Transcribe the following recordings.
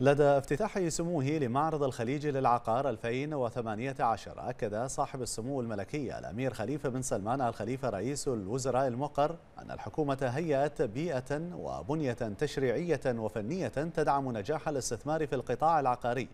لدى افتتاح سموه لمعرض الخليج للعقار 2018 أكد صاحب السمو الملكي الأمير خليفة بن سلمان الخليفة رئيس الوزراء المقر أن الحكومة هيأت بيئة وبنية تشريعية وفنية تدعم نجاح الاستثمار في القطاع العقاري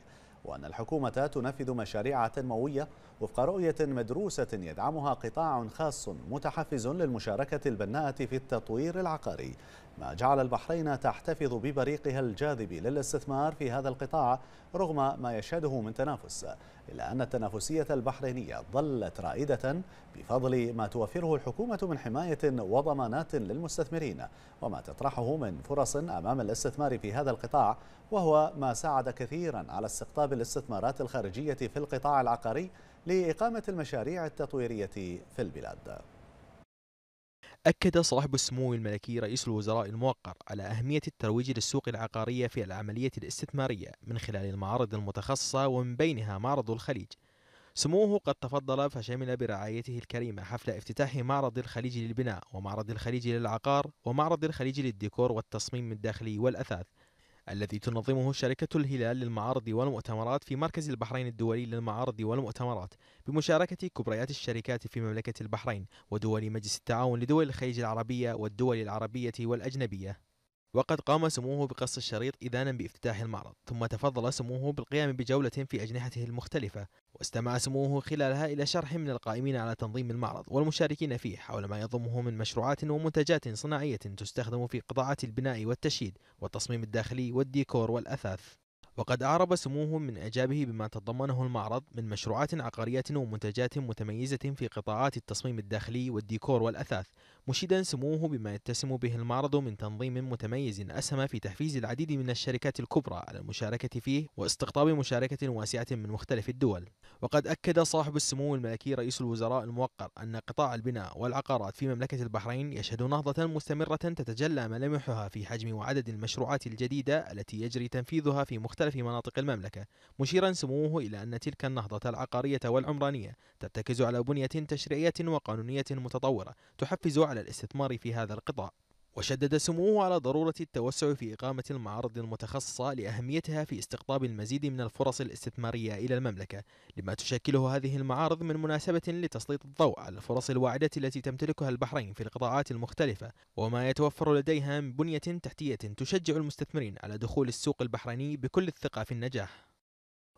وأن الحكومة تنفذ مشاريع تنموية وفق رؤية مدروسة يدعمها قطاع خاص متحفز للمشاركة البناءة في التطوير العقاري ما جعل البحرين تحتفظ ببريقها الجاذب للاستثمار في هذا القطاع رغم ما يشهده من تنافس إلا أن التنافسية البحرينية ظلت رائدة بفضل ما توفره الحكومة من حماية وضمانات للمستثمرين وما تطرحه من فرص أمام الاستثمار في هذا القطاع وهو ما ساعد كثيرا على استقطاب الاستثمارات الخارجية في القطاع العقاري لإقامة المشاريع التطويرية في البلاد أكد صاحب السمو الملكي رئيس الوزراء الموقر على أهمية الترويج للسوق العقارية في العملية الاستثمارية من خلال المعارض المتخصصة ومن بينها معرض الخليج سموه قد تفضل فشمل برعايته الكريمة حفل افتتاح معرض الخليج للبناء ومعرض الخليج للعقار ومعرض الخليج للديكور والتصميم الداخلي والأثاث الذي تنظمه شركة الهلال للمعارض والمؤتمرات في مركز البحرين الدولي للمعارض والمؤتمرات بمشاركة كبريات الشركات في مملكة البحرين ودول مجلس التعاون لدول الخليج العربية والدول العربية والأجنبية وقد قام سموه بقص الشريط إذانا بافتتاح المعرض ثم تفضل سموه بالقيام بجولة في أجنحته المختلفة واستمع سموه خلالها إلى شرح من القائمين على تنظيم المعرض والمشاركين فيه حول ما يضمه من مشروعات ومنتجات صناعية تستخدم في قطاعات البناء والتشييد والتصميم الداخلي والديكور والأثاث وقد أعرب سموه من إعجابه بما تضمنه المعرض من مشروعات عقارية ومنتجات متميزة في قطاعات التصميم الداخلي والديكور والأثاث مشيدا سموه بما يتسم به المعرض من تنظيم متميز أسهم في تحفيز العديد من الشركات الكبرى على المشاركة فيه واستقطاب مشاركة واسعة من مختلف الدول وقد أكد صاحب السمو الملكي رئيس الوزراء الموقر أن قطاع البناء والعقارات في مملكة البحرين يشهد نهضة مستمرة تتجلى ملامحها في حجم وعدد المشروعات الجديدة التي يجري تنفيذها في مختلف مختلف مناطق المملكة مشيرا سموه إلى أن تلك النهضة العقارية والعمرانية ترتكز على بنية تشريعية وقانونية متطورة تحفز على الاستثمار في هذا القطاع وشدد سموه على ضرورة التوسع في إقامة المعارض المتخصصة لأهميتها في استقطاب المزيد من الفرص الاستثمارية إلى المملكة لما تشكله هذه المعارض من مناسبة لتسليط الضوء على الفرص الواعدة التي تمتلكها البحرين في القطاعات المختلفة وما يتوفر لديها من بنية تحتية تشجع المستثمرين على دخول السوق البحريني بكل الثقة في النجاح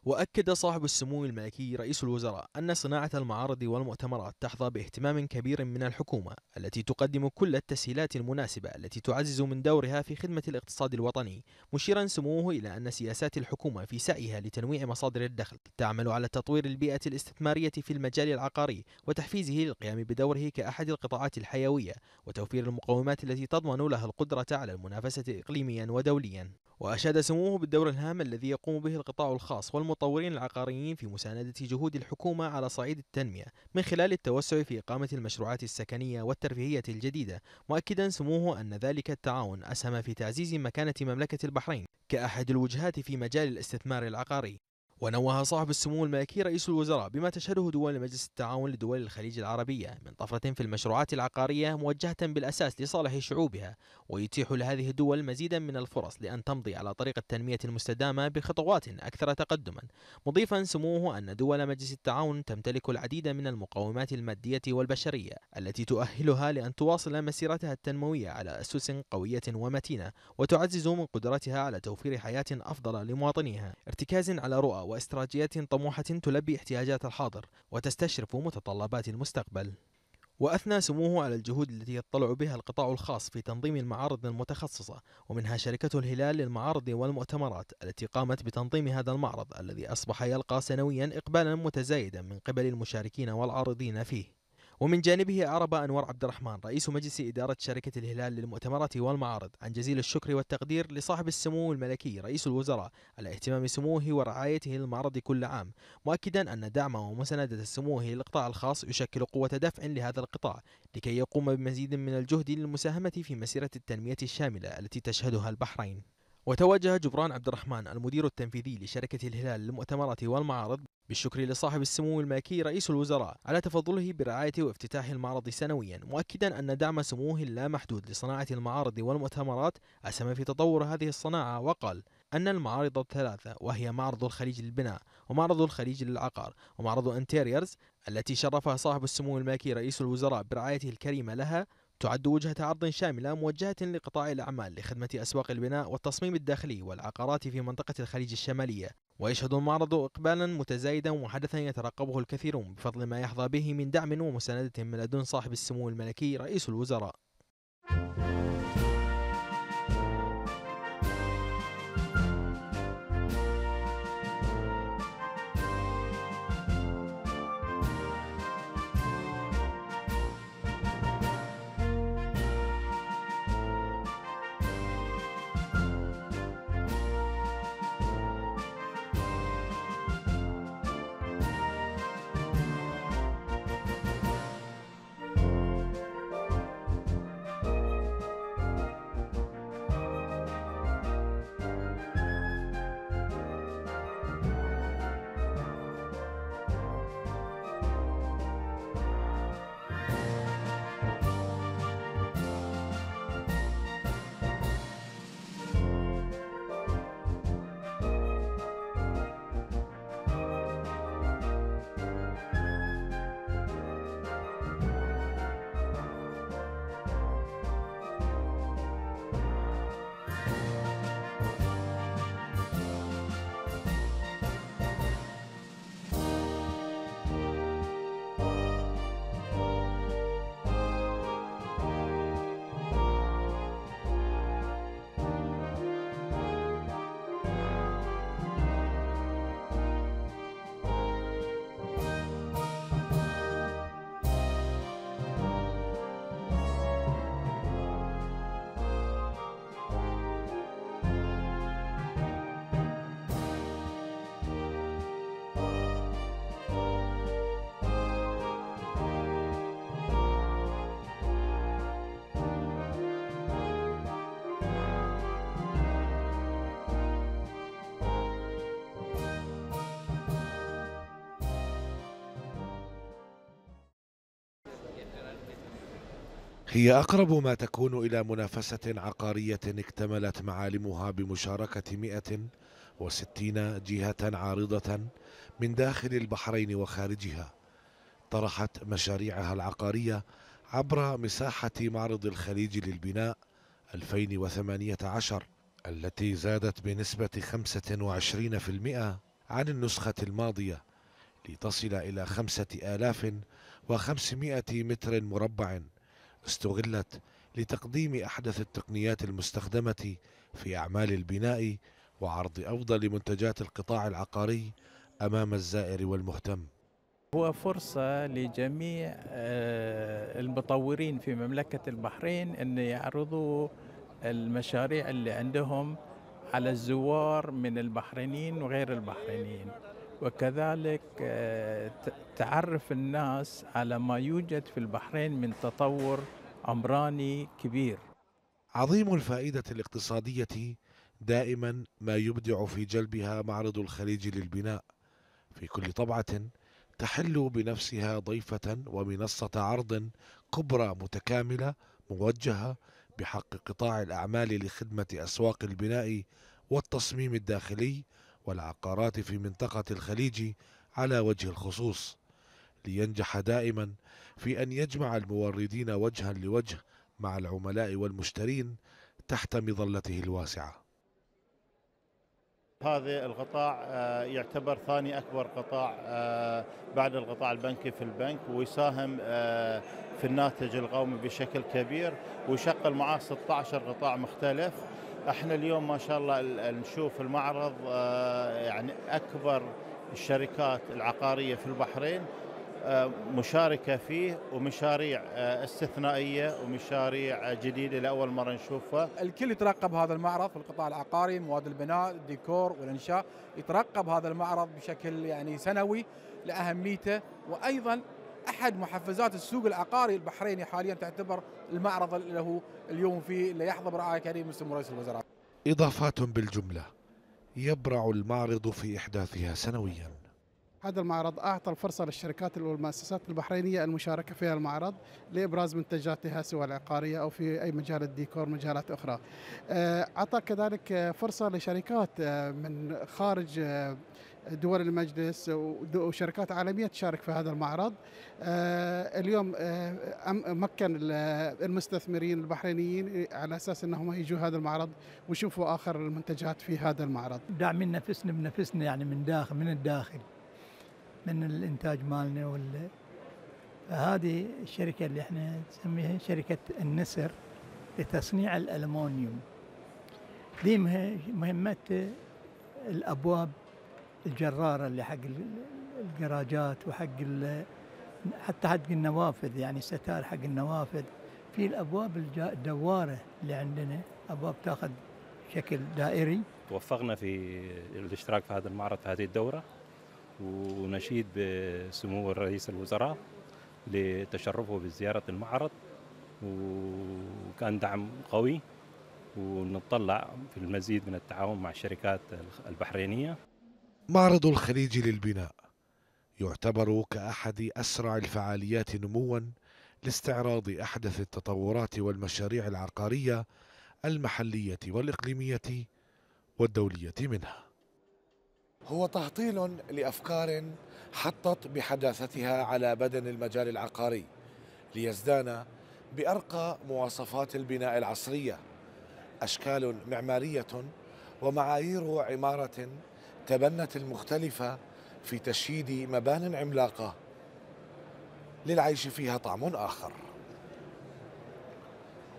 وأكد صاحب السمو الملكي رئيس الوزراء أن صناعة المعارض والمؤتمرات تحظى باهتمام كبير من الحكومة التي تقدم كل التسهيلات المناسبة التي تعزز من دورها في خدمة الاقتصاد الوطني مشيرا سموه إلى أن سياسات الحكومة في سعيها لتنويع مصادر الدخل تعمل على تطوير البيئة الاستثمارية في المجال العقاري وتحفيزه للقيام بدوره كأحد القطاعات الحيوية وتوفير المقومات التي تضمن لها القدرة على المنافسة إقليميا ودوليا وأشاد سموه بالدور الهام الذي يقوم به القطاع الخاص والمتطور المطورين العقاريين في مساندة جهود الحكومة على صعيد التنمية من خلال التوسع في إقامة المشروعات السكنية والترفيهية الجديدة مؤكدا سموه أن ذلك التعاون أسهم في تعزيز مكانة مملكة البحرين كأحد الوجهات في مجال الاستثمار العقاري ونوه صاحب السمو الملكي رئيس الوزراء بما تشهده دول مجلس التعاون لدول الخليج العربية من طفرة في المشروعات العقارية موجهة بالأساس لصالح شعوبها ويتيح لهذه الدول مزيدا من الفرص لأن تمضي على طريق التنمية المستدامة بخطوات أكثر تقدما مضيفا سموه أن دول مجلس التعاون تمتلك العديد من المقومات المادية والبشرية التي تؤهلها لأن تواصل مسيرتها التنموية على أسس قوية ومتينة وتعزز من قدرتها على توفير حياة أفضل لمواطنيها ارتكاز على رؤى واستراتيجيات طموحة تلبي احتياجات الحاضر وتستشرف متطلبات المستقبل وأثنى سموه على الجهود التي يطلع بها القطاع الخاص في تنظيم المعارض المتخصصة ومنها شركة الهلال للمعارض والمؤتمرات التي قامت بتنظيم هذا المعرض الذي أصبح يلقى سنويا إقبالا متزايدا من قبل المشاركين والعارضين فيه ومن جانبه أعرب أنور عبد الرحمن رئيس مجلس إدارة شركة الهلال للمؤتمرات والمعارض عن جزيل الشكر والتقدير لصاحب السمو الملكي رئيس الوزراء على اهتمام سموه ورعايته للمعرض كل عام مؤكدا أن دعم ومساندة سموه للقطاع الخاص يشكل قوة دفع لهذا القطاع لكي يقوم بمزيد من الجهد للمساهمة في مسيرة التنمية الشاملة التي تشهدها البحرين وتوجه جبران عبد الرحمن المدير التنفيذي لشركة الهلال للمؤتمرات والمعارض بالشكر لصاحب السمو الملكي رئيس الوزراء على تفضله برعاية وافتتاح المعرض سنويا مؤكدا أن دعم سموه اللامحدود لصناعة المعارض والمؤتمرات أسهم في تطور هذه الصناعة وقال أن المعارض الثلاثة وهي معرض الخليج للبناء ومعرض الخليج للعقار ومعرض انتيريرز التي شرفها صاحب السمو الملكي رئيس الوزراء برعايته الكريمة لها تعد وجهة عرض شاملة موجهة لقطاع الأعمال لخدمة أسواق البناء والتصميم الداخلي والعقارات في منطقة الخليج الشمالية ويشهد المعرض إقبالا متزايدا وحدثا يترقبه الكثيرون بفضل ما يحظى به من دعم ومساندة من لدن صاحب السمو الملكي رئيس الوزراء هي أقرب ما تكون إلى منافسة عقارية اكتملت معالمها بمشاركة 160 جهة عارضة من داخل البحرين وخارجها طرحت مشاريعها العقارية عبر مساحة معرض الخليج للبناء 2018 التي زادت بنسبة 25% عن النسخة الماضية لتصل إلى 5500 متر مربع استغلت لتقديم أحدث التقنيات المستخدمة في أعمال البناء وعرض أفضل منتجات القطاع العقاري أمام الزائر والمهتم هو فرصة لجميع آه، المطورين في مملكة البحرين أن يعرضوا المشاريع اللي عندهم على الزوار من البحرينيين وغير البحرينيين وكذلك آه، تعرف الناس على ما يوجد في البحرين من تطور عمراني كبير عظيم الفائدة الاقتصادية دائما ما يبدع في جلبها معرض الخليج للبناء في كل طبعة تحل بنفسها ضيفة ومنصة عرض كبرى متكاملة موجهة بحق قطاع الأعمال لخدمة أسواق البناء والتصميم الداخلي والعقارات في منطقة الخليج على وجه الخصوص لينجح دائما في أن يجمع الموردين وجها لوجه مع العملاء والمشترين تحت مظلته الواسعه هذا القطاع آه، يعتبر ثاني اكبر قطاع آه، بعد القطاع البنكي في البنك ويساهم آه، في الناتج القومي بشكل كبير ويشغل معاه 16 قطاع مختلف احنا اليوم ما شاء الله نشوف المعرض آه، يعني اكبر الشركات العقاريه في البحرين آه، مشاركه فيه ومشاريع آه، استثنائيه ومشاريع جديده لاول مره نشوفها. الكل يترقب هذا المعرض في القطاع العقاري مواد البناء، الديكور والانشاء، يترقب هذا المعرض بشكل يعني سنوي لاهميته وايضا احد محفزات السوق العقاري البحريني حاليا تعتبر المعرض اللي هو اليوم فيه اللي يحظى برعايه كريمه سمو رئيس الوزراء. اضافات بالجمله يبرع المعرض في احداثها سنويا. هذا المعرض اعطى الفرصه للشركات والمؤسسات البحرينيه المشاركه في المعرض لابراز منتجاتها سواء العقاريه او في اي مجال الديكور مجالات اخرى. اعطى أه، كذلك فرصه لشركات أه، من خارج أه، دول المجلس وشركات عالميه تشارك في هذا المعرض. آه، اليوم آه، مكن المستثمرين البحرينيين على اساس انهم يجوا هذا المعرض ويشوفوا اخر المنتجات في هذا المعرض. داعمين نفسنا بنفسنا يعني من داخل من الداخل من الانتاج مالنا وال هذه الشركه اللي احنا نسميها شركه النسر لتصنيع الالومنيوم. دي مهمه الابواب الجراره اللي حق الجراجات وحق حتى حق النوافذ يعني ستار حق النوافذ في الابواب الدواره اللي عندنا ابواب تاخذ شكل دائري توفقنا في الاشتراك في هذا المعرض في هذه الدوره ونشيد بسمو الرئيس الوزراء لتشرفه بزياره المعرض وكان دعم قوي ونتطلع في المزيد من التعاون مع الشركات البحرينيه معرض الخليج للبناء يعتبر كأحد أسرع الفعاليات نموا لاستعراض أحدث التطورات والمشاريع العقارية المحلية والإقليمية والدولية منها هو تهطيل لأفكار حطت بحداثتها على بدن المجال العقاري ليزدان بأرقى مواصفات البناء العصرية أشكال معمارية ومعايير عمارة تبنت المختلفة في تشييد مبان عملاقة للعيش فيها طعم آخر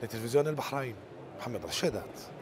لتلفزيون البحرين محمد رشيدات